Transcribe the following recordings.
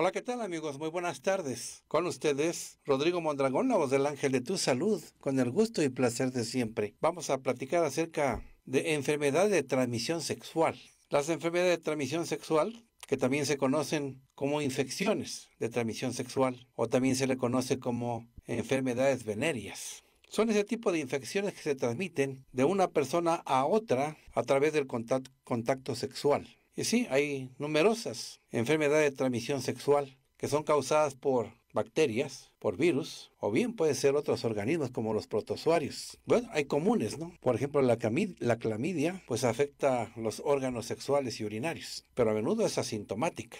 Hola, ¿qué tal amigos? Muy buenas tardes. Con ustedes, Rodrigo Mondragón, la voz del ángel de tu salud, con el gusto y placer de siempre. Vamos a platicar acerca de enfermedades de transmisión sexual. Las enfermedades de transmisión sexual, que también se conocen como infecciones de transmisión sexual, o también se le conoce como enfermedades venéreas. Son ese tipo de infecciones que se transmiten de una persona a otra a través del contacto sexual. Y sí, hay numerosas enfermedades de transmisión sexual que son causadas por bacterias, por virus, o bien pueden ser otros organismos como los protozoarios. Bueno, hay comunes, ¿no? Por ejemplo, la, la clamidia, pues afecta los órganos sexuales y urinarios, pero a menudo es asintomática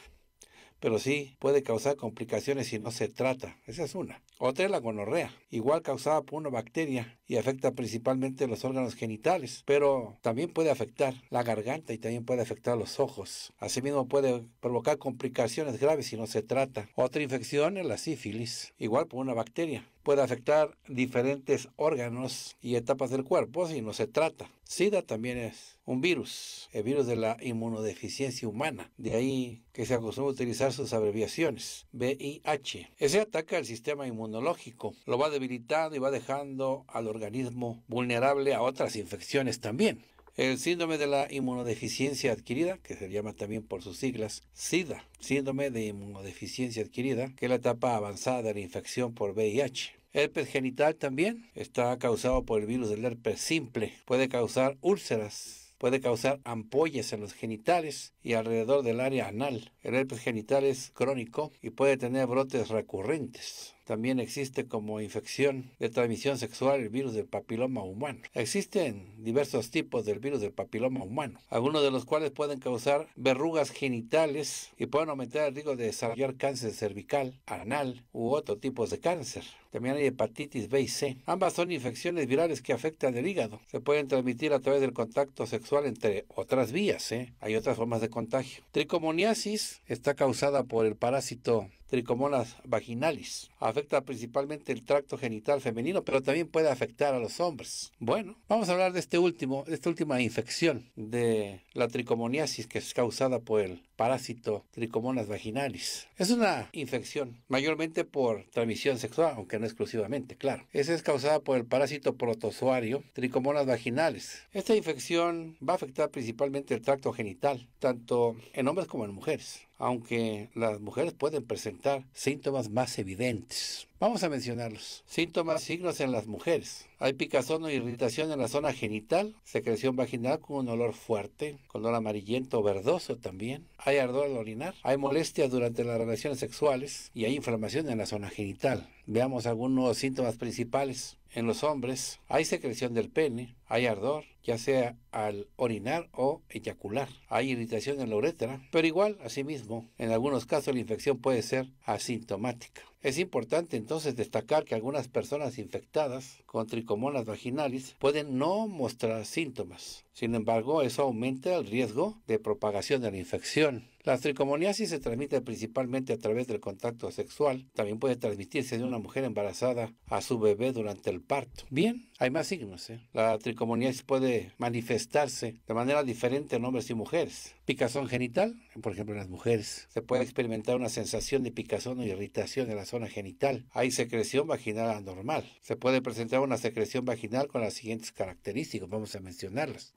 pero sí puede causar complicaciones si no se trata. Esa es una. Otra es la gonorrea, igual causada por una bacteria y afecta principalmente los órganos genitales, pero también puede afectar la garganta y también puede afectar los ojos. Asimismo puede provocar complicaciones graves si no se trata. Otra infección es la sífilis, igual por una bacteria, puede afectar diferentes órganos y etapas del cuerpo si no se trata. SIDA también es un virus, el virus de la inmunodeficiencia humana, de ahí que se acostumbra a utilizar sus abreviaciones, VIH. Ese ataca al sistema inmunológico, lo va debilitando y va dejando al organismo vulnerable a otras infecciones también. El síndrome de la inmunodeficiencia adquirida, que se llama también por sus siglas SIDA, síndrome de inmunodeficiencia adquirida, que es la etapa avanzada de la infección por VIH. Herpes genital también está causado por el virus del herpes simple. Puede causar úlceras, puede causar ampollas en los genitales y alrededor del área anal. El herpes genital es crónico y puede tener brotes recurrentes. También existe como infección de transmisión sexual el virus del papiloma humano. Existen diversos tipos del virus del papiloma humano, algunos de los cuales pueden causar verrugas genitales y pueden aumentar el riesgo de desarrollar cáncer cervical, anal u otro tipos de cáncer. También hay hepatitis B y C. Ambas son infecciones virales que afectan el hígado. Se pueden transmitir a través del contacto sexual entre otras vías. ¿eh? Hay otras formas de contagio. Tricomoniasis está causada por el parásito tricomonas vaginalis. Afecta principalmente el tracto genital femenino, pero también puede afectar a los hombres. Bueno, vamos a hablar de este último, esta última infección de la tricomoniasis que es causada por el parásito tricomonas vaginalis. Es una infección mayormente por transmisión sexual, aunque no exclusivamente, claro. Esa es causada por el parásito protozoario tricomonas vaginalis. Esta infección va a afectar principalmente el tracto genital, tanto en hombres como en mujeres aunque las mujeres pueden presentar síntomas más evidentes. Vamos a mencionarlos. Síntomas, signos en las mujeres. Hay picazón o irritación en la zona genital, secreción vaginal con un olor fuerte, color amarillento o verdoso también. Hay ardor al orinar, hay molestias durante las relaciones sexuales y hay inflamación en la zona genital. Veamos algunos síntomas principales. En los hombres hay secreción del pene, hay ardor, ya sea al orinar o eyacular. Hay irritación en la uretra, pero igual, asimismo, en algunos casos la infección puede ser asintomática. Es importante entonces destacar que algunas personas infectadas con tricomonas vaginalis pueden no mostrar síntomas, sin embargo, eso aumenta el riesgo de propagación de la infección. La tricomoniasis se transmite principalmente a través del contacto sexual. También puede transmitirse de una mujer embarazada a su bebé durante el parto. Bien, hay más signos. ¿eh? La tricomoniasis puede manifestarse de manera diferente en hombres y mujeres. Picazón genital, por ejemplo, en las mujeres. Se puede experimentar una sensación de picazón o irritación en la zona genital. Hay secreción vaginal anormal. Se puede presentar una secreción vaginal con las siguientes características. Vamos a mencionarlas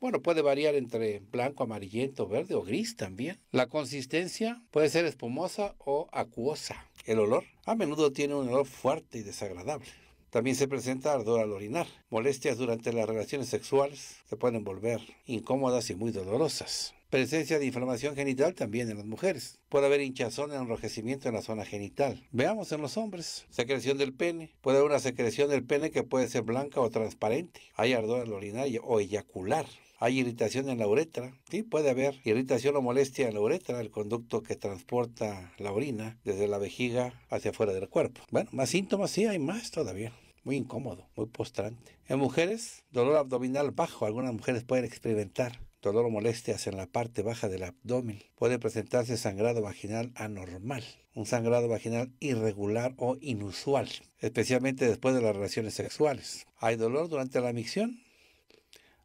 bueno, puede variar entre blanco, amarillento, verde o gris también. La consistencia puede ser espumosa o acuosa. El olor a menudo tiene un olor fuerte y desagradable. También se presenta ardor al orinar. Molestias durante las relaciones sexuales se pueden volver incómodas y muy dolorosas. Presencia de inflamación genital también en las mujeres. Puede haber hinchazón, enrojecimiento en la zona genital. Veamos en los hombres. Secreción del pene. Puede haber una secreción del pene que puede ser blanca o transparente. Hay ardor en la orinar o eyacular. Hay irritación en la uretra. Sí, puede haber irritación o molestia en la uretra, el conducto que transporta la orina desde la vejiga hacia afuera del cuerpo. Bueno, más síntomas sí hay más todavía muy incómodo, muy postrante. En mujeres, dolor abdominal bajo, algunas mujeres pueden experimentar dolor o molestias en la parte baja del abdomen. Puede presentarse sangrado vaginal anormal, un sangrado vaginal irregular o inusual, especialmente después de las relaciones sexuales. ¿Hay dolor durante la micción?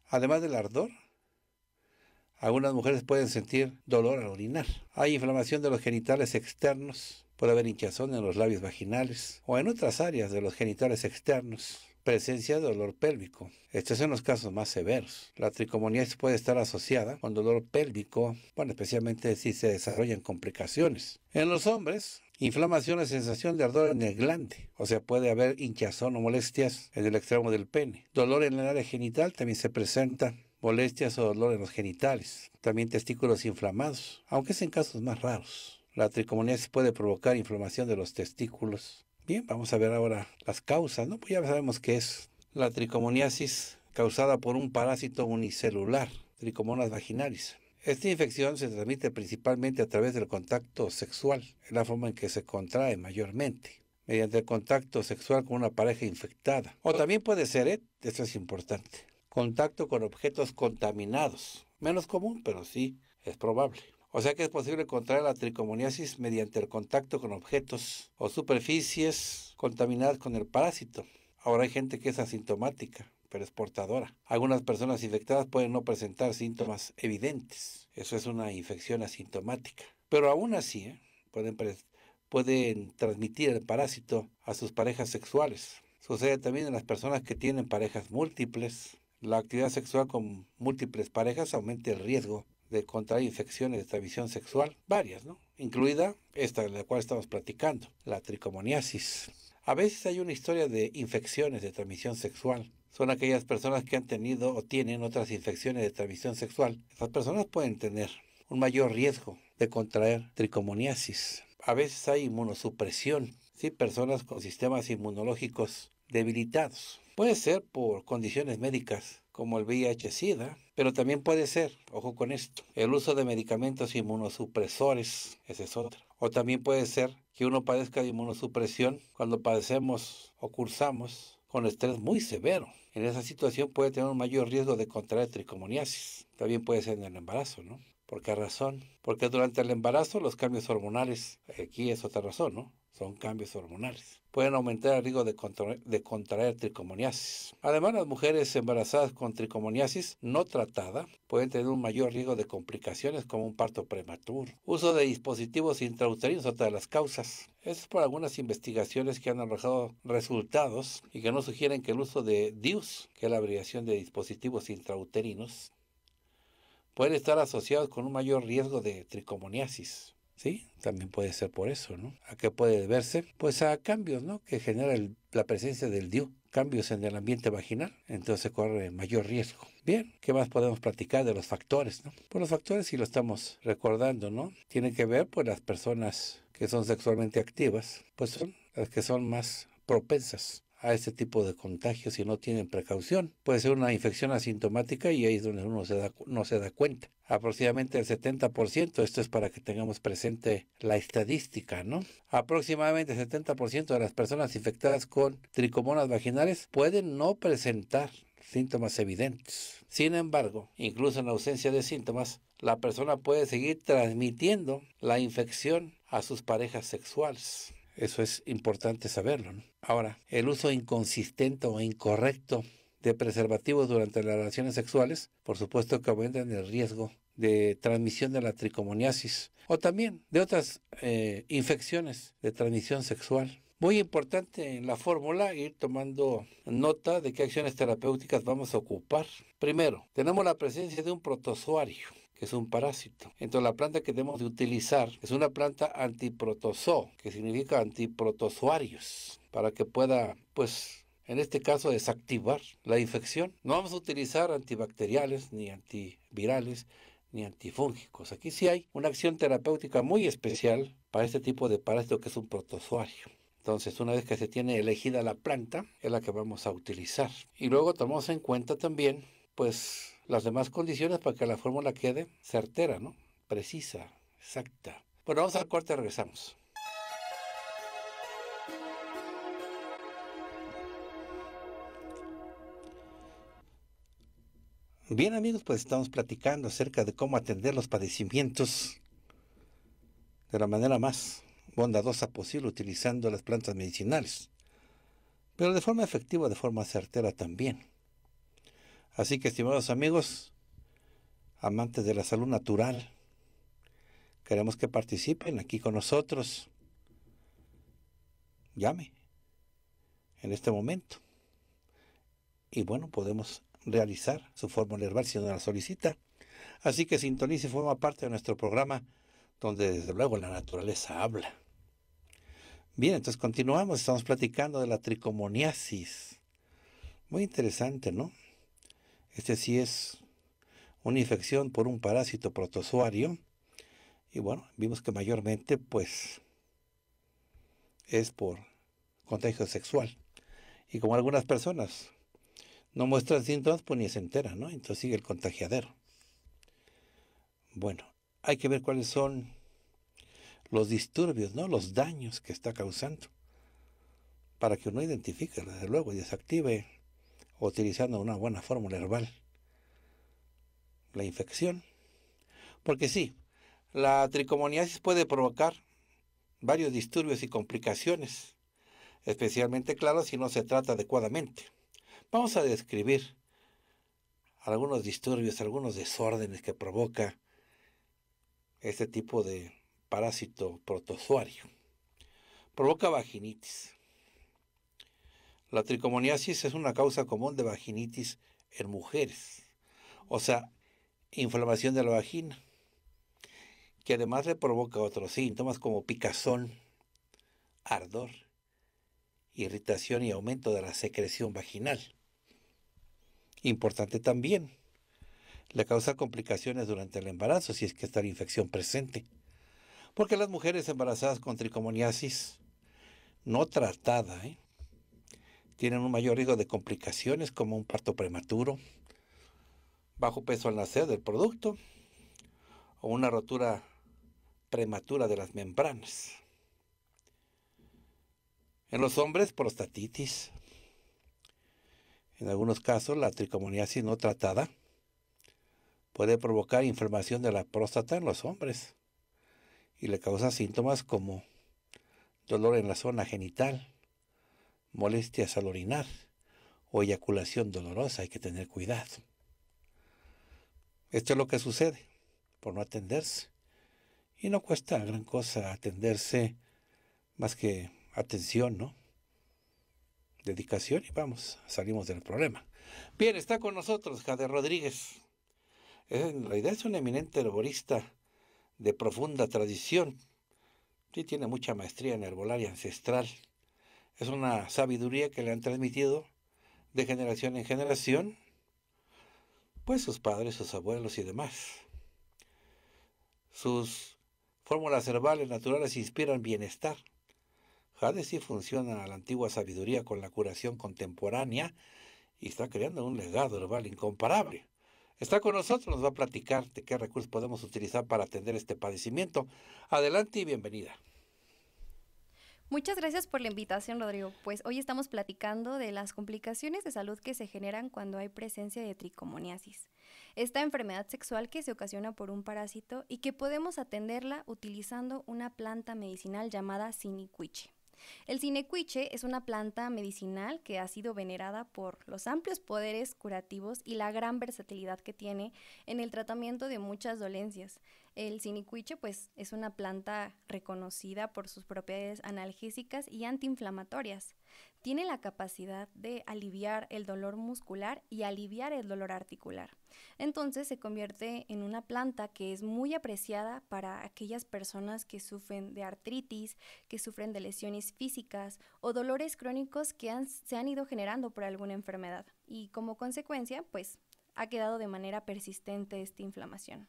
Además del ardor, algunas mujeres pueden sentir dolor al orinar. Hay inflamación de los genitales externos, puede haber hinchazón en los labios vaginales o en otras áreas de los genitales externos presencia de dolor pélvico. Estos son los casos más severos. La tricomoniasis puede estar asociada con dolor pélvico, bueno, especialmente si se desarrollan complicaciones. En los hombres, inflamación es sensación de ardor en el glande, o sea, puede haber hinchazón o molestias en el extremo del pene. Dolor en el área genital también se presenta molestias o dolor en los genitales, también testículos inflamados, aunque es en casos más raros. La tricomoniasis puede provocar inflamación de los testículos, Bien, vamos a ver ahora las causas, ¿no? Pues ya sabemos que es la tricomoniasis causada por un parásito unicelular, tricomonas vaginalis. Esta infección se transmite principalmente a través del contacto sexual, es la forma en que se contrae mayormente, mediante el contacto sexual con una pareja infectada. O también puede ser, ¿eh? esto es importante, contacto con objetos contaminados. Menos común, pero sí es probable. O sea que es posible contraer la tricomoniasis mediante el contacto con objetos o superficies contaminadas con el parásito. Ahora hay gente que es asintomática, pero es portadora. Algunas personas infectadas pueden no presentar síntomas evidentes. Eso es una infección asintomática. Pero aún así, ¿eh? pueden transmitir el parásito a sus parejas sexuales. Sucede también en las personas que tienen parejas múltiples. La actividad sexual con múltiples parejas aumenta el riesgo de contraer infecciones de transmisión sexual, varias, ¿no? Incluida esta de la cual estamos platicando, la tricomoniasis. A veces hay una historia de infecciones de transmisión sexual. Son aquellas personas que han tenido o tienen otras infecciones de transmisión sexual. Estas personas pueden tener un mayor riesgo de contraer tricomoniasis. A veces hay inmunosupresión, ¿sí? personas con sistemas inmunológicos debilitados. Puede ser por condiciones médicas, como el VIH-Sida, pero también puede ser, ojo con esto, el uso de medicamentos inmunosupresores, esa es otra. O también puede ser que uno padezca de inmunosupresión cuando padecemos o cursamos con estrés muy severo. En esa situación puede tener un mayor riesgo de contraer tricomoniasis. También puede ser en el embarazo, ¿no? ¿Por qué razón? Porque durante el embarazo los cambios hormonales, eh, aquí es otra razón, ¿no? son cambios hormonales. Pueden aumentar el riesgo de, contraer tricomoniasis. Además, las mujeres embarazadas con tricomoniasis no tratada pueden tener un mayor riesgo de complicaciones como un parto prematuro. Uso de dispositivos intrauterinos, otra de las causas. es por algunas investigaciones que han arrojado resultados y que no sugieren que el uso de DIUS, que es la abreviación de dispositivos intrauterinos, puede estar asociado con un mayor riesgo de tricomoniasis. ¿sí? También puede ser por eso, ¿no? ¿A qué puede deberse? Pues a cambios, ¿no? Que genera la presencia del DIU, cambios en el ambiente vaginal, entonces corre mayor riesgo. Bien, ¿qué más podemos platicar de los factores, ¿no? Pues los factores, si lo estamos recordando, ¿no? Tienen que ver, pues, las personas que son sexualmente activas, pues son las que son más propensas a este tipo de contagios si no tienen precaución. Puede ser una infección asintomática y ahí es donde uno se da, no se da cuenta. Aproximadamente el 70%, esto es para que tengamos presente la estadística, ¿no? Aproximadamente el 70% de las personas infectadas con tricomonas vaginales pueden no presentar síntomas evidentes. Sin embargo, incluso en ausencia de síntomas, la persona puede seguir transmitiendo la infección a sus parejas sexuales. Eso es importante saberlo. ¿no? Ahora, el uso inconsistente o incorrecto de preservativos durante las relaciones sexuales, por supuesto que aumentan el riesgo de transmisión de la tricomoniasis o también de otras eh, infecciones de transmisión sexual. Muy importante en la fórmula ir tomando nota de qué acciones terapéuticas vamos a ocupar. Primero, tenemos la presencia de un protozoario, que es un parásito. Entonces la planta que debemos de utilizar es una planta antiprotozoo, que significa antiprotozoarios para que pueda, pues, en este caso, desactivar la infección. No vamos a utilizar antibacteriales ni antivirales ni antifúngicos. Aquí sí hay una acción terapéutica muy especial para este tipo de parásito que es un protozoario. Entonces, una vez que se tiene elegida la planta, es la que vamos a utilizar. Y luego tomamos en cuenta también, pues, las demás condiciones para que la fórmula quede certera, ¿no? Precisa, exacta. Bueno, vamos al corte, regresamos. Bien amigos, pues estamos platicando acerca de cómo atender los padecimientos de la manera más bondadosa posible utilizando las plantas medicinales, pero de forma efectiva, de forma certera también. Así que, estimados amigos, amantes de la salud natural, queremos que participen aquí con nosotros. Llame en este momento. Y bueno, podemos realizar su fórmula herbal si no la solicita. Así que sintonice y forma parte de nuestro programa donde desde luego la naturaleza habla. Bien, entonces continuamos, estamos platicando de la tricomoniasis. Muy interesante, ¿no? Este sí es una infección por un parásito protozoario. Y bueno, vimos que mayormente pues es por contagio sexual. Y como algunas personas no muestra síntomas, pues ni se entera, ¿no? Entonces sigue el contagiadero. Bueno, hay que ver cuáles son los disturbios, ¿no? Los daños que está causando. Para que uno identifique, desde luego, y desactive, utilizando una buena fórmula herbal, la infección. Porque sí, la tricomoniasis puede provocar varios disturbios y complicaciones, especialmente, claro, si no se trata adecuadamente. Vamos a describir algunos disturbios, algunos desórdenes que provoca este tipo de parásito protozoario. Provoca vaginitis. La tricomoniasis es una causa común de vaginitis en mujeres, o sea, inflamación de la vagina, que además le provoca otros síntomas como picazón, ardor, irritación y aumento de la secreción vaginal. Importante también, le causa complicaciones durante el embarazo si es que está la infección presente. Porque las mujeres embarazadas con tricomoniasis no tratada ¿eh? tienen un mayor riesgo de complicaciones como un parto prematuro, bajo peso al nacer del producto o una rotura prematura de las membranas. En los hombres, prostatitis, en algunos casos, la tricomoniasis no tratada puede provocar inflamación de la próstata en los hombres y le causa síntomas como dolor en la zona genital, molestias al orinar o eyaculación dolorosa. Hay que tener cuidado. Esto es lo que sucede por no atenderse. Y no cuesta gran cosa atenderse más que atención, ¿no? dedicación y vamos, salimos del problema. Bien, está con nosotros Jade Rodríguez. En eh, realidad es un eminente herborista de profunda tradición. Sí, tiene mucha maestría en herbolaria ancestral. Es una sabiduría que le han transmitido de generación en generación, pues sus padres, sus abuelos y demás. Sus fórmulas herbales naturales inspiran bienestar, sí funciona a la antigua sabiduría con la curación contemporánea y está creando un legado herbal incomparable. Está con nosotros, nos va a platicar de qué recursos podemos utilizar para atender este padecimiento. Adelante y bienvenida. Muchas gracias por la invitación, Rodrigo. Pues hoy estamos platicando de las complicaciones de salud que se generan cuando hay presencia de tricomoniasis, esta enfermedad sexual que se ocasiona por un parásito y que podemos atenderla utilizando una planta medicinal llamada sinicuiche. El cinecuiche es una planta medicinal que ha sido venerada por los amplios poderes curativos y la gran versatilidad que tiene en el tratamiento de muchas dolencias. El sinicuiche pues es una planta reconocida por sus propiedades analgésicas y antiinflamatorias. Tiene la capacidad de aliviar el dolor muscular y aliviar el dolor articular. Entonces se convierte en una planta que es muy apreciada para aquellas personas que sufren de artritis, que sufren de lesiones físicas o dolores crónicos que se han ido generando por alguna enfermedad. Y como consecuencia, pues ha quedado de manera persistente esta inflamación.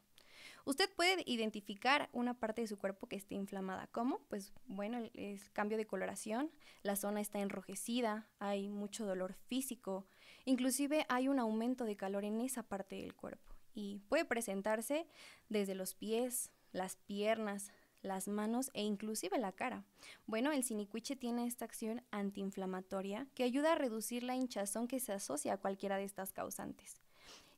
Usted puede identificar una parte de su cuerpo que esté inflamada. ¿Cómo? Pues bueno, el, cambio de coloración, la zona está enrojecida, hay mucho dolor físico, inclusive hay un aumento de calor en esa parte del cuerpo y puede presentarse desde los pies, las piernas, las manos e inclusive la cara. Bueno, el sinicuiche tiene esta acción antiinflamatoria que ayuda a reducir la hinchazón que se asocia a cualquiera de estas causantes.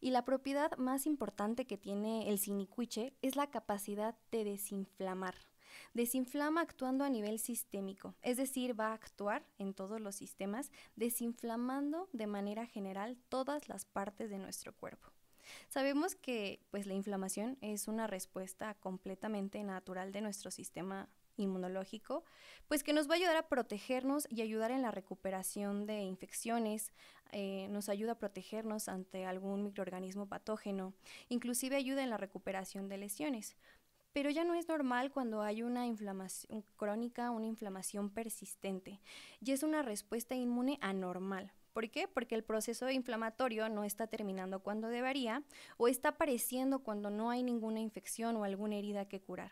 Y la propiedad más importante que tiene el sinicuiche es la capacidad de desinflamar. Desinflama actuando a nivel sistémico, es decir, va a actuar en todos los sistemas, desinflamando de manera general todas las partes de nuestro cuerpo. Sabemos que pues la inflamación es una respuesta completamente natural de nuestro sistema inmunológico, pues que nos va a ayudar a protegernos y ayudar en la recuperación de infecciones, eh, nos ayuda a protegernos ante algún microorganismo patógeno, inclusive ayuda en la recuperación de lesiones. Pero ya no es normal cuando hay una inflamación crónica, una inflamación persistente, y es una respuesta inmune anormal, ¿Por qué? Porque el proceso inflamatorio no está terminando cuando debería o está apareciendo cuando no hay ninguna infección o alguna herida que curar.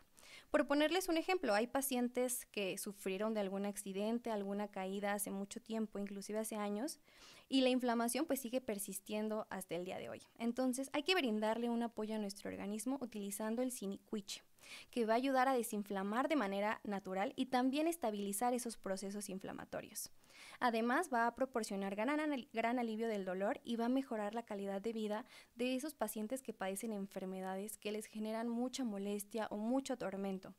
Por ponerles un ejemplo, hay pacientes que sufrieron de algún accidente, alguna caída hace mucho tiempo, inclusive hace años, y la inflamación pues sigue persistiendo hasta el día de hoy. Entonces hay que brindarle un apoyo a nuestro organismo utilizando el sinicuiche, que va a ayudar a desinflamar de manera natural y también estabilizar esos procesos inflamatorios. Además, va a proporcionar gran, alivio del dolor y va a mejorar la calidad de vida de esos pacientes que padecen enfermedades que les generan mucha molestia o mucho tormento,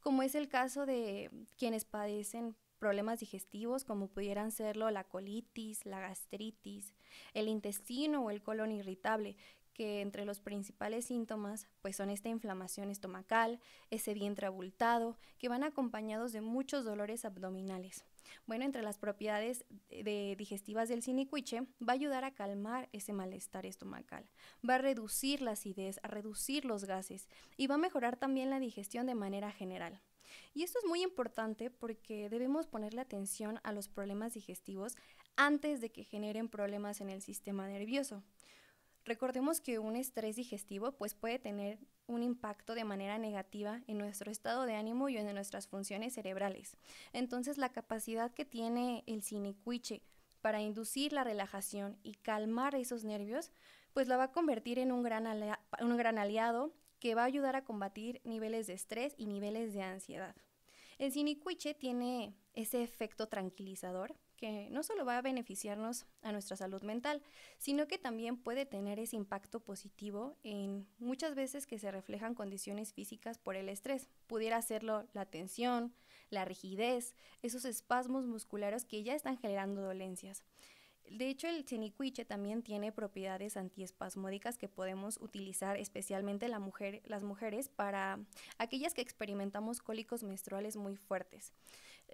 como es el caso de quienes padecen problemas digestivos como pudieran serlo la colitis, la gastritis, el intestino o el colon irritable, que entre los principales síntomas pues son esta inflamación estomacal, ese vientre abultado, que van acompañados de muchos dolores abdominales. Bueno, entre las propiedades digestivas del sinicuiche, va a ayudar a calmar ese malestar estomacal, va a reducir la acidez, a reducir los gases y va a mejorar también la digestión de manera general. Y esto es muy importante porque debemos ponerle atención a los problemas digestivos antes de que generen problemas en el sistema nervioso. Recordemos que un estrés digestivo pues, puede tener un impacto de manera negativa en nuestro estado de ánimo y en nuestras funciones cerebrales. Entonces la capacidad que tiene el sinicuiche para inducir la relajación y calmar esos nervios, pues la va a convertir en un gran, un gran aliado que va a ayudar a combatir niveles de estrés y niveles de ansiedad. El sinicuiche tiene ese efecto tranquilizador que no solo va a beneficiarnos a nuestra salud mental, sino que también puede tener ese impacto positivo en muchas veces que se reflejan condiciones físicas por el estrés. Pudiera serlo la tensión, la rigidez, esos espasmos musculares que ya están generando dolencias. De hecho, el chenicuiche también tiene propiedades antiespasmódicas que podemos utilizar especialmente mujer, las mujeres para aquellas que experimentamos cólicos menstruales muy fuertes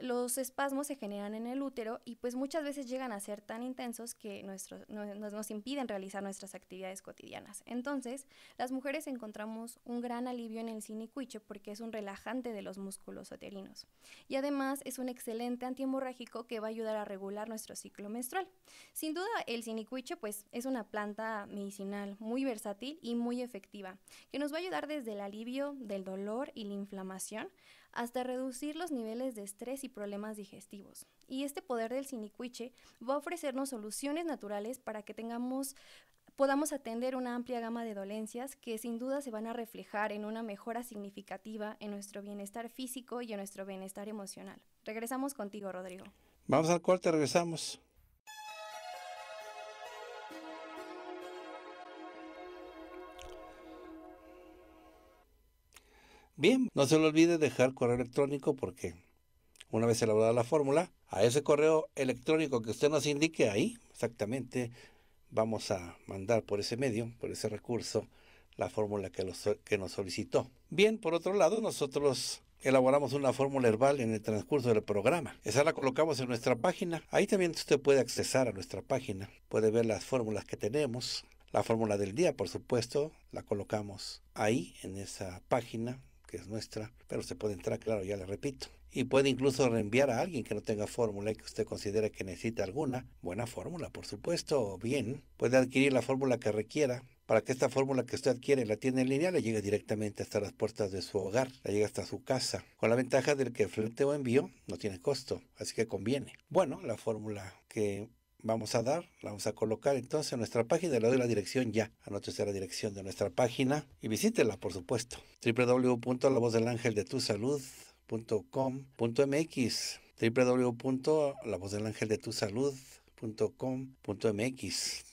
los espasmos se generan en el útero y pues muchas veces llegan a ser tan intensos que nuestros nos, impiden realizar nuestras actividades cotidianas. Entonces, las mujeres encontramos un gran alivio en el sinicuiche porque es un relajante de los músculos uterinos y además es un excelente antihemorrágico que va a ayudar a regular nuestro ciclo menstrual. Sin duda, el sinicuiche pues es una planta medicinal muy versátil y muy efectiva que nos va a ayudar desde el alivio del dolor y la inflamación hasta reducir los niveles de estrés y problemas digestivos. Y este poder del sinicuiche va a ofrecernos soluciones naturales para que tengamos podamos atender una amplia gama de dolencias que sin duda se van a reflejar en una mejora significativa en nuestro bienestar físico y en nuestro bienestar emocional. Regresamos contigo, Rodrigo. Vamos al corte, regresamos. Bien, no se le olvide dejar correo electrónico porque una vez elaborada la fórmula, a ese correo electrónico que usted nos indique ahí, exactamente, vamos a mandar por ese medio, por ese recurso, la fórmula que, que nos solicitó. Bien, por otro lado, nosotros elaboramos una fórmula herbal en el transcurso del programa. Esa la colocamos en nuestra página. Ahí también usted puede accesar a nuestra página, puede ver las fórmulas que tenemos. La fórmula del día, por supuesto, la colocamos ahí en esa página es nuestra, pero se puede entrar, claro, ya le repito. Y puede incluso reenviar a alguien que no tenga fórmula y que usted considere que necesita alguna. Buena fórmula, por supuesto, o bien puede adquirir la fórmula que requiera para que esta fórmula que usted adquiere la tiene en línea le llegue directamente hasta las puertas de su hogar, la llegue hasta su casa, con la ventaja del que flete o envío no tiene costo, así que conviene. Bueno, la fórmula que vamos a dar, la vamos a colocar entonces nuestra página, le doy la dirección ya, anótese la dirección de nuestra página y visítela por supuesto, www.lavozdelangeldetusalud.com.mx www.lavozdelangeldetusalud.com.mx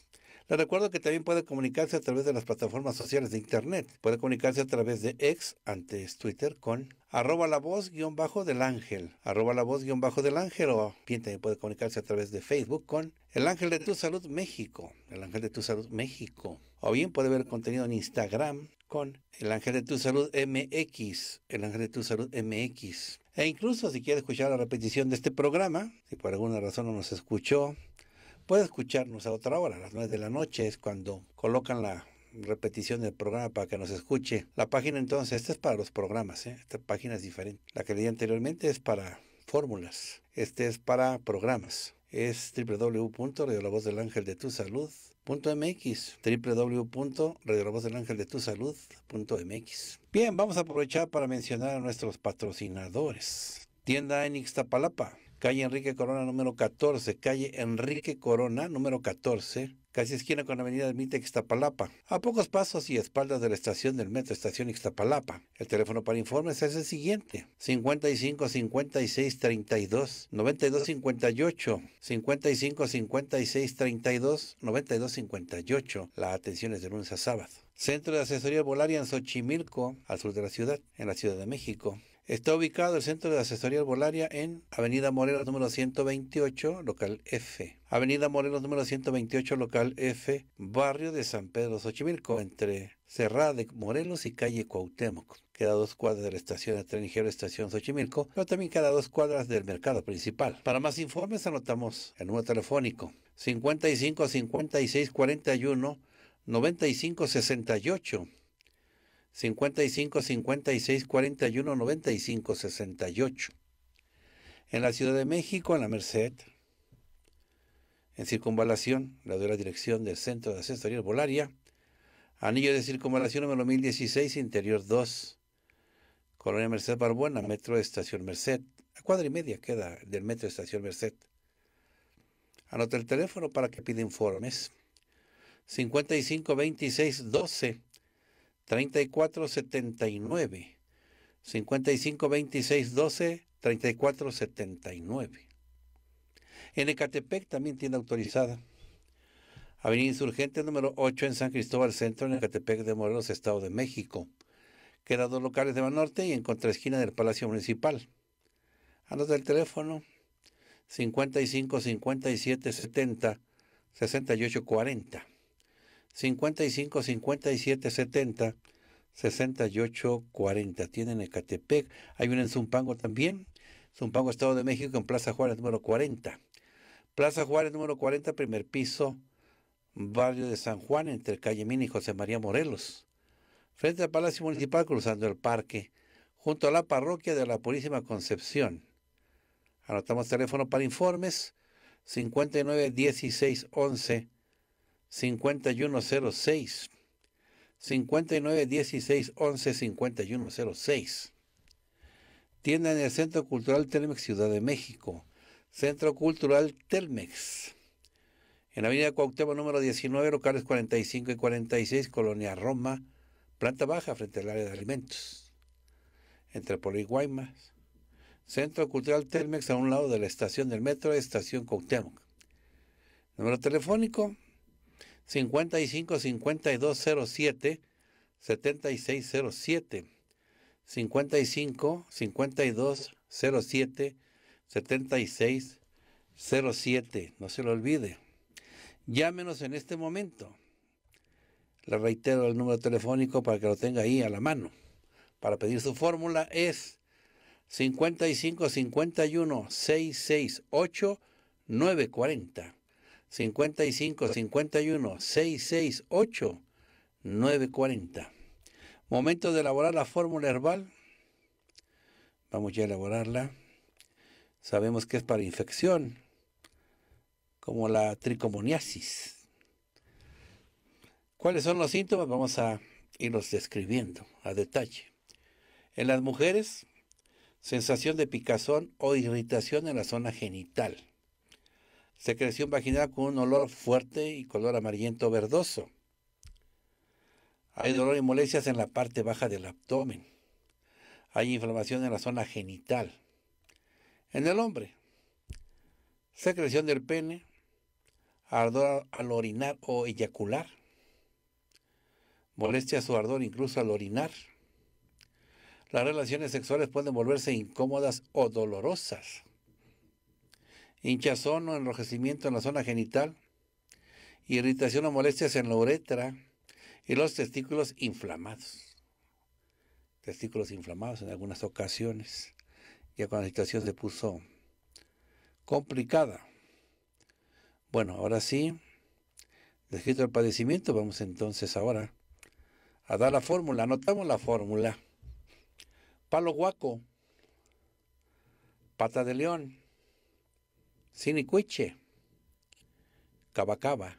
le recuerdo que también puede comunicarse a través de las plataformas sociales de Internet. Puede comunicarse a través de ex, antes Twitter, con arroba la voz guión bajo del ángel, arroba la voz guión bajo del ángel o bien también puede comunicarse a través de Facebook con el ángel de tu salud México, el ángel de tu salud México, o bien puede ver contenido en Instagram con el ángel de tu salud MX, el ángel de tu salud MX. E incluso si quiere escuchar la repetición de este programa, si por alguna razón no nos escuchó, puede escucharnos a otra hora, las 9 de la noche es cuando colocan la repetición del programa para que nos escuche. La página entonces, esta es para los programas, ¿eh? esta página es diferente. La que leí anteriormente es para fórmulas, este es para programas. Es tu salud.mx. Bien, vamos a aprovechar para mencionar a nuestros patrocinadores. Tienda en Ixtapalapa, calle Enrique Corona número 14, calle Enrique Corona número 14, casi esquina con avenida Ermita Ixtapalapa, a pocos pasos y espaldas de la estación del metro Estación Ixtapalapa. El teléfono para informes es el siguiente, 55 56 32 92 58, 55 56 32 92 58. La atención es de lunes a sábado. Centro de Asesoría Volaria en Xochimilco, al sur de la ciudad, en la Ciudad de México. Está ubicado el Centro de Asesoría Volaria en Avenida Morelos número 128, local F. Avenida Morelos número 128, local F, barrio de San Pedro Xochimilco, entre Cerrada de Morelos y calle Cuauhtémoc. Queda dos cuadras de la estación de tren ligero Estación Xochimilco, pero también queda dos cuadras del mercado principal. Para más informes anotamos el número telefónico 55 56 41 95 55 56 41 En la Ciudad de México, en la Merced, en circunvalación, la de la dirección del Centro de Asesoría Volaria. Anillo de circunvalación número 1016, interior 2. Colonia Merced barbuena metro Estación Merced. A cuadra y media queda del metro Estación Merced. Anota el teléfono para que pida informes. 55 26 12 34 79. 55 26 12 34 79. En Ecatepec también tiene autorizada. Avenida Insurgente número 8 en San Cristóbal Centro, en Ecatepec de Morelos, Estado de México. Queda dos locales de Manorte y en contraesquina del Palacio Municipal. Anota el teléfono 55 57 70 68 40. 55 57 70 68 40. Tienen Ecatepec. Hay una en Zumpango también. Zumpango, Estado de México, en Plaza Juárez número 40. Plaza Juárez número 40, primer piso, barrio de San Juan, entre calle Mina y José María Morelos. Frente al Palacio Municipal, cruzando el parque, junto a la parroquia de la Purísima Concepción. Anotamos teléfono para informes 59 16 11 5106 59 16 11 5106 Tienda en el Centro Cultural Telemex Ciudad de México Centro Cultural Telmex. En la avenida Cuauhtémoc número 19, locales 45 y 46, Colonia Roma, planta baja frente al área de alimentos. Entre Poli y Guaymas. Centro Cultural Telmex a un lado de la estación del metro, estación Cuauhtémoc. Número telefónico 55 5207 7607 55 5207 7607. No se lo olvide. Llámenos en este momento. Le reitero el número telefónico para que lo tenga ahí a la mano. Para pedir su fórmula es 5551 668 940. 5551 668 940. Momento de elaborar la fórmula herbal. Vamos ya a elaborarla sabemos que es para infección, como la tricomoniasis. ¿Cuáles son los síntomas? Vamos a irlos describiendo a detalle. En las mujeres, sensación de picazón o irritación en la zona genital. Secreción vaginal con un olor fuerte y color amarillento verdoso. Hay dolor y molestias en la parte baja del abdomen. Hay inflamación en la zona genital. En el hombre, secreción del pene, ardor al orinar o eyacular, molestia o ardor incluso al orinar. Las relaciones sexuales pueden volverse incómodas o dolorosas. Hinchazón o enrojecimiento en la zona genital, irritación o molestias en la uretra y los testículos inflamados. Testículos inflamados en algunas ocasiones ya cuando la situación se puso complicada. Bueno, ahora sí, descrito el padecimiento, vamos entonces ahora a dar la fórmula. Anotamos la fórmula. Palo guaco, pata de león, sinicuiche, cabacaba,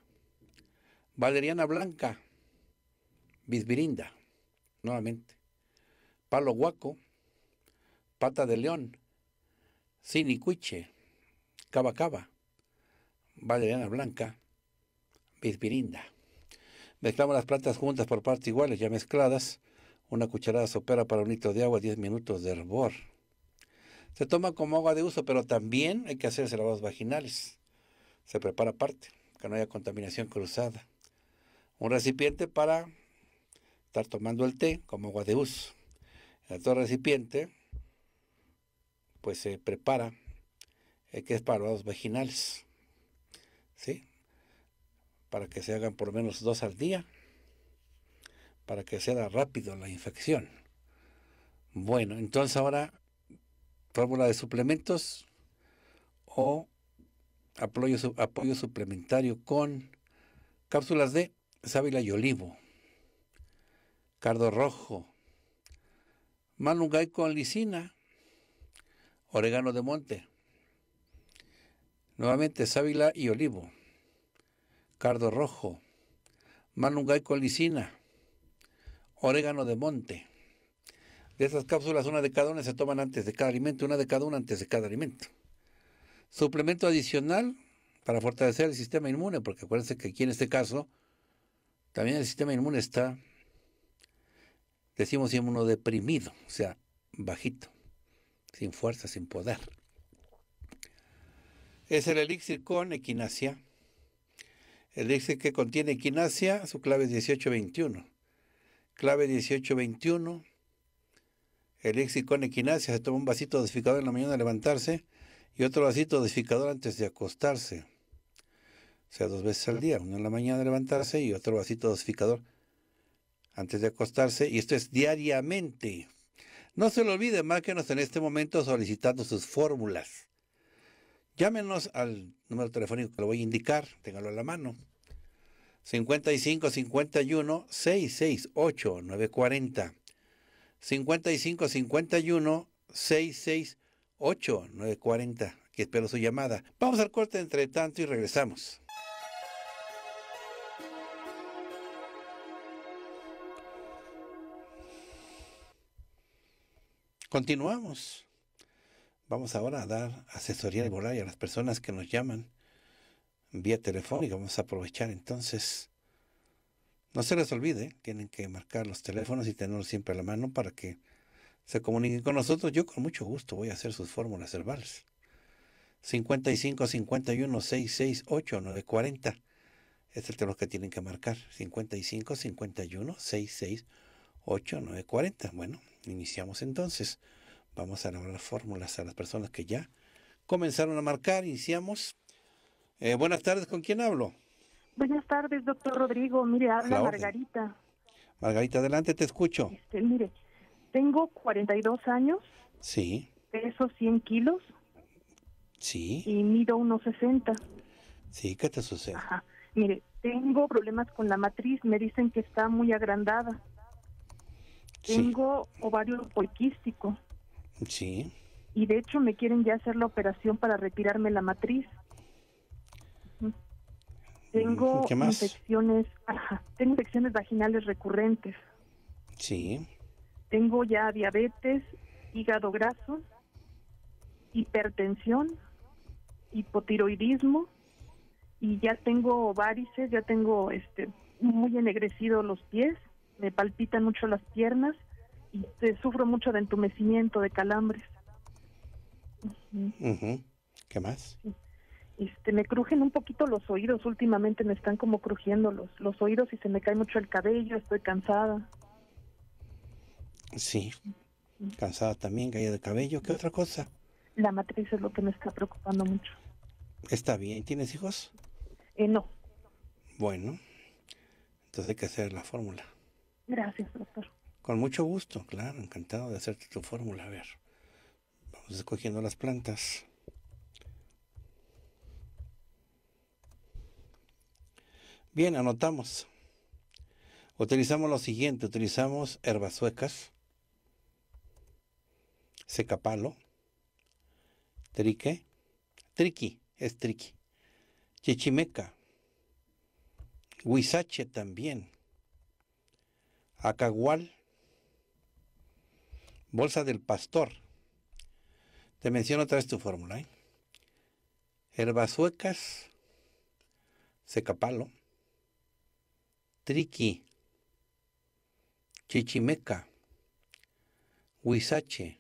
valeriana blanca, bisbirinda, nuevamente. Palo guaco, Pata de León, Sinicuiche, Cava Cava, Valeriana Blanca, bisbirinda. Mezclamos las plantas juntas por partes iguales, ya mezcladas. Una cucharada sopera para un litro de agua, 10 minutos de hervor. Se toma como agua de uso, pero también hay que hacerse lavados vaginales. Se prepara aparte, que no haya contaminación cruzada. Un recipiente para estar tomando el té como agua de uso. En otro recipiente pues se prepara, eh, que es para los vaginales, ¿sí? Para que se hagan por menos dos al día, para que sea rápido la infección. Bueno, entonces ahora fórmula de suplementos o apoyo, apoyo suplementario con cápsulas de sábila y olivo, cardo rojo, manungay con lisina, orégano de monte, nuevamente sábila y olivo, cardo rojo, manungay con orégano de monte. De estas cápsulas, una de cada una se toman antes de cada alimento, una de cada una antes de cada alimento. Suplemento adicional para fortalecer el sistema inmune, porque acuérdense que aquí en este caso también el sistema inmune está, decimos, inmunodeprimido, o sea, bajito sin fuerza, sin poder. Es el elixir con equinacia. El elixir que contiene equinacia, su clave es 1821. Clave 1821. elixir con equinacia se toma un vasito dosificador en la mañana de levantarse y otro vasito dosificador antes de acostarse. O sea, dos veces al día, uno en la mañana de levantarse y otro vasito dosificador antes de acostarse. Y esto es diariamente. No se lo olvide, máquenos en este momento solicitando sus fórmulas. Llámenos al número telefónico que lo voy a indicar, téngalo a la mano. 55 51 668 940. 55 51 668 940. Aquí espero su llamada. Vamos al corte entre tanto y regresamos. Continuamos. Vamos ahora a dar asesoría volar a las personas que nos llaman vía teléfono y Vamos a aprovechar entonces. No se les olvide, ¿eh? tienen que marcar los teléfonos y tenerlos siempre a la mano para que se comuniquen con nosotros. Yo con mucho gusto voy a hacer sus fórmulas herbales. 55 51 668 940. Este es el teléfono que tienen que marcar. 55 51 668 8, 9, 40. Bueno, iniciamos entonces. Vamos a nombrar fórmulas a las personas que ya comenzaron a marcar. Iniciamos. Eh, buenas tardes, ¿con quién hablo? Buenas tardes, doctor Rodrigo. Mire, habla Margarita. Margarita, adelante, te escucho. Este, mire, tengo 42 años. Sí. Peso 100 kilos. Sí. Y mido 1,60. Sí, ¿qué te sucede? Mire, tengo problemas con la matriz. Me dicen que está muy agrandada. Tengo ovario poliquístico. Sí. Y de hecho me quieren ya hacer la operación para retirarme la matriz. Tengo infecciones, tengo infecciones vaginales recurrentes. Sí. Tengo ya diabetes, hígado graso, hipertensión, hipotiroidismo y ya tengo varices, ya tengo este muy ennegrecido los pies me palpitan mucho las piernas y sufro mucho de entumecimiento, de calambres. ¿Qué más? Este, me crujen un poquito los oídos, últimamente me están como crujiendo los, los oídos y se me cae mucho el cabello, estoy cansada. Sí, cansada también, caída de cabello, ¿qué otra cosa? La matriz es lo que me está preocupando mucho. Está bien, ¿tienes hijos? Eh, no. Bueno, entonces hay que hacer la fórmula. Gracias, doctor. Con mucho gusto, claro, encantado de hacerte tu fórmula. A ver, vamos escogiendo las plantas. Bien, anotamos. Utilizamos lo siguiente, utilizamos herbas suecas, secapalo, trique, triqui, es triqui, chichimeca, huizache también, Acagual, Bolsa del Pastor. Te menciono otra vez tu fórmula. ¿eh? suecas, secapalo, triqui, chichimeca, huizache,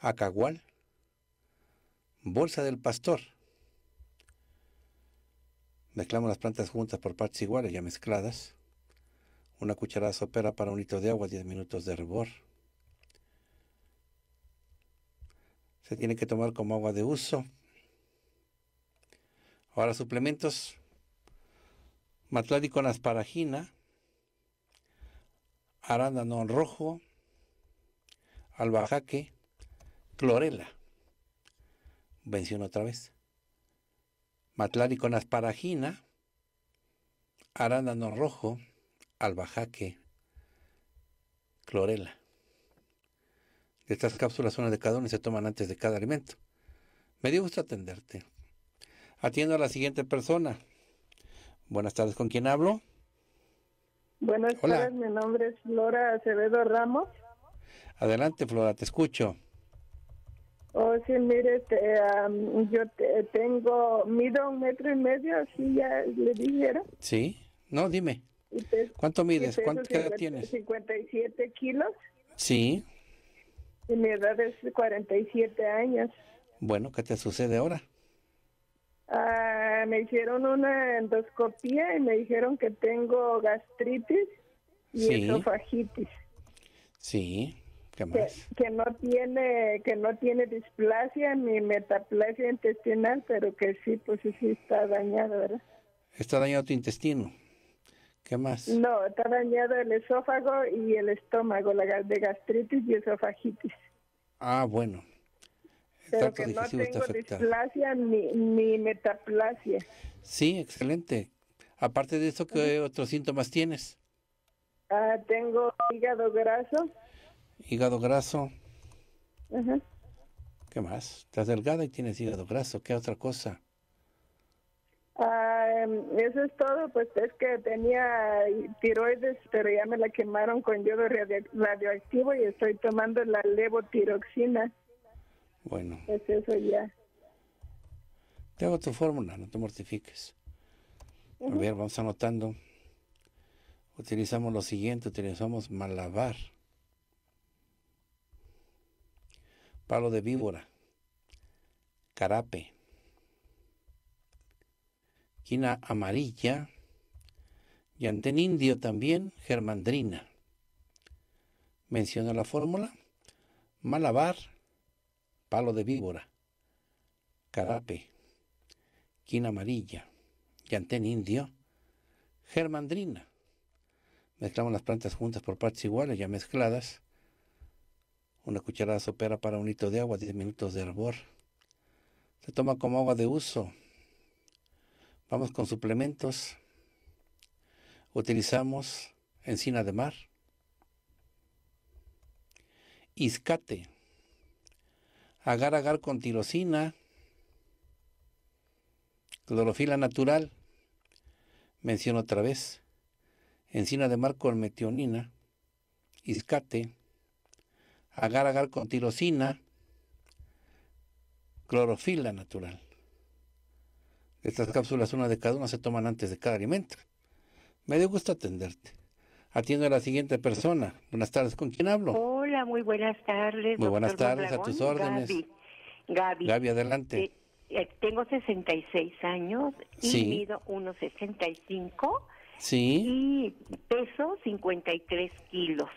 acagual, bolsa del pastor. Mezclamos las plantas juntas por partes iguales, ya mezcladas una cucharada sopera para un litro de agua, 10 minutos de hervor. Se tiene que tomar como agua de uso. Ahora suplementos. Matladi con asparagina, arándano rojo, Jaque. clorela. Vención otra vez. Matladi con asparagina, arándano rojo, albajaque, clorela. Estas cápsulas, una de cada uno y se toman antes de cada alimento. Me dio gusto atenderte. Atiendo a la siguiente persona. Buenas tardes, ¿con quién hablo? Buenas tardes, mi nombre es Flora Acevedo Ramos. Adelante, Flora, te escucho. Oh, sí, mire, este, yo tengo, mido un metro y medio, así ya le dijeron. Sí, no, dime. ¿Cuánto mides? ¿Cuánto, tienes? 57 kilos. Sí. Y mi edad es 47 años. Bueno, ¿qué te sucede ahora? Ah, me hicieron una endoscopía y me dijeron que tengo gastritis y sí. esofagitis. Sí. ¿Qué más? Que, no tiene que no tiene displasia ni metaplasia intestinal, pero que sí, pues sí está dañado, ¿verdad? Está dañado tu intestino más? No, está dañado el esófago y el estómago, la de gastritis y esofagitis. Ah, bueno. Pero que no tengo displasia ni, metaplasia. Sí, excelente. Aparte de eso, ¿qué otros síntomas tienes? Ah, tengo hígado graso. Hígado graso. ¿Qué más? Estás delgada y tienes hígado graso. ¿Qué otra cosa? Ah, em, eso es todo, pues es que tenía tiroides, pero ya me la quemaron con yodo radioactivo y estoy tomando la levotiroxina. Bueno. Es ya. Te hago tu fórmula, no te mortifiques. A ver, vamos anotando. Utilizamos lo siguiente, utilizamos malabar, palo de víbora, carape, Quina amarilla. Y indio también, germandrina. Menciona la fórmula. Malabar, palo de víbora. Carape, quina amarilla, yantén indio, germandrina. Mezclamos las plantas juntas por partes iguales, ya mezcladas. Una cucharada sopera para un litro de agua, 10 minutos de hervor. Se toma como agua de uso, Vamos con suplementos. Utilizamos encina de mar, iscate, agar agar con tirosina, clorofila natural, menciono otra vez, encina de mar con metionina, iscate, agar agar con tirosina, clorofila natural. Estas cápsulas, una de cada una, se toman antes de cada alimento. Me dio gusto atenderte. Atiendo a la siguiente persona. Buenas tardes, ¿con quién hablo? Hola, muy buenas tardes. Muy buenas tardes, a tus órdenes. Gaby. Gaby, Gaby adelante. Eh, eh, tengo 66 años y sí. mido unos Sí. Y peso 53 kilos.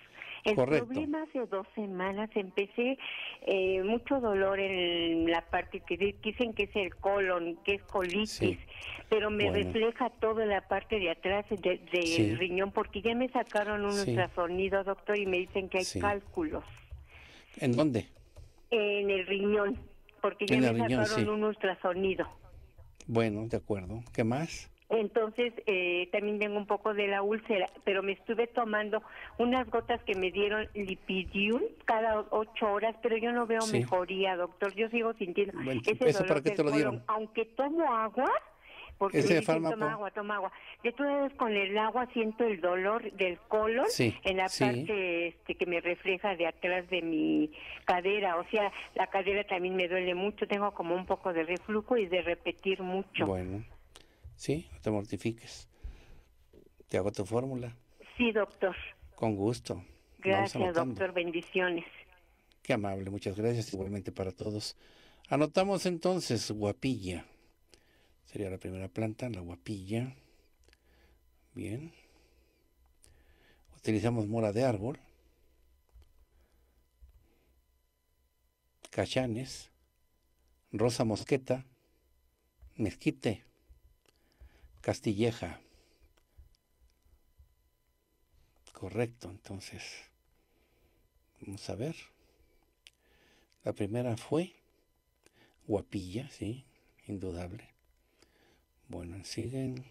El problema hace dos semanas empecé eh, mucho dolor en la parte que dicen que es el colon, que es colitis, pero me refleja toda la parte de atrás del riñón porque ya me sacaron un ultrasonido, doctor, y me dicen que hay cálculos. ¿En dónde? En el riñón, porque ya me sacaron un ultrasonido. Bueno, de acuerdo. ¿Qué más? Entonces eh, también tengo un poco de la úlcera, pero me estuve tomando unas gotas que me dieron lipidium cada ocho horas, pero yo no veo mejoría, doctor. Yo sigo sintiendo ese dolor para qué te lo dieron. aunque tomo agua, porque toma agua, toma agua. De todas con el agua siento el dolor del colon en la parte este, que me refleja de atrás de mi cadera, o sea, la cadera también me duele mucho, tengo como un poco de reflujo y de repetir mucho. Sí, no te mortifiques. Te hago tu fórmula. Sí, doctor. Con gusto. Gracias, doctor. Bendiciones. Qué amable, muchas gracias igualmente para todos. Anotamos entonces guapilla. Sería la primera planta, la guapilla. Bien. Utilizamos mora de árbol. Cachanes. Rosa mosqueta. Mezquite. Castilleja. Correcto, entonces. Vamos a ver. La primera fue Guapilla, sí, indudable. Bueno, siguen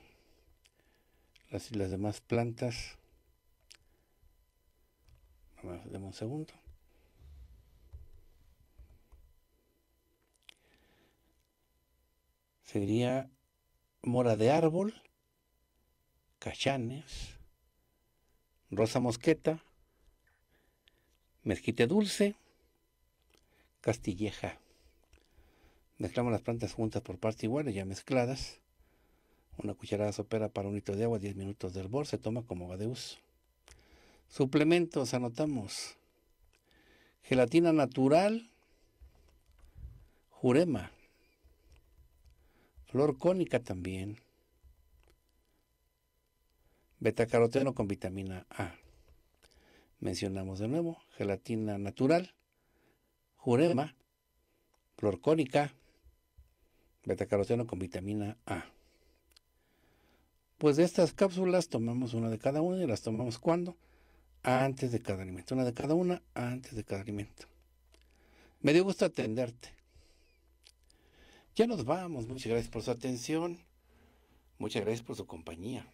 las, las demás plantas. Vamos, demos un segundo. Sería mora de árbol, cachanes, rosa mosqueta, mezquite dulce, castilleja. Mezclamos las plantas juntas por parte igual, ya mezcladas. Una cucharada sopera para un litro de agua, 10 minutos de hervor, se toma como va de uso. Suplementos, anotamos. Gelatina natural, jurema, Flor cónica también. Betacaroteno con vitamina A. Mencionamos de nuevo, gelatina natural, jurema, flor cónica, betacaroteno con vitamina A. Pues de estas cápsulas tomamos una de cada una y las tomamos cuando? Antes de cada alimento. Una de cada una antes de cada alimento. Me dio gusto atenderte. Ya nos vamos. Muchas gracias por su atención. Muchas gracias por su compañía.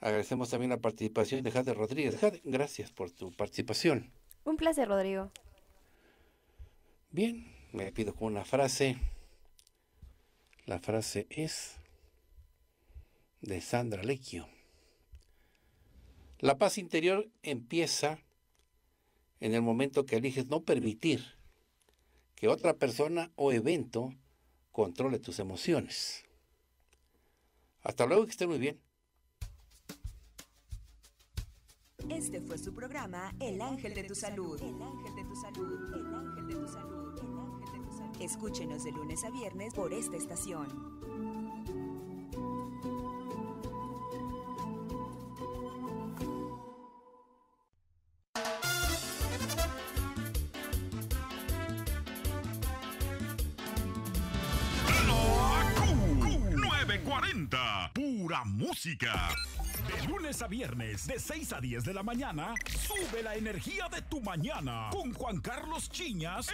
Agradecemos también la participación de Jade Rodríguez. Jade, gracias por tu participación. Un placer, Rodrigo. Bien, me pido con una frase. La frase es de Sandra Lecchio. La paz interior empieza en el momento que eliges no permitir que otra persona o evento controle tus emociones. Hasta luego, y que esté muy bien. Este fue su programa El Ángel de tu Salud. El Ángel de tu Salud. El Ángel de tu Salud. El Ángel de tu Salud. Escúchenos de lunes a viernes por esta estación. música. De lunes a viernes, de 6 a 10 de la mañana, sube la energía de tu mañana con Juan Carlos Chiñas.